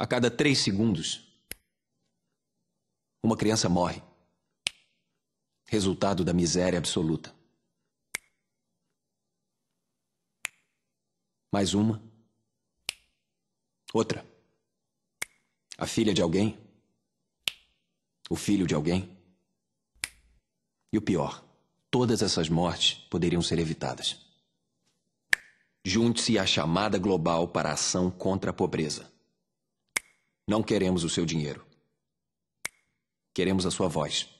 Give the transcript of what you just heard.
A cada três segundos, uma criança morre. Resultado da miséria absoluta. Mais uma. Outra. A filha de alguém. O filho de alguém. E o pior: todas essas mortes poderiam ser evitadas. Junte-se à chamada global para a ação contra a pobreza. Não queremos o seu dinheiro. Queremos a sua voz.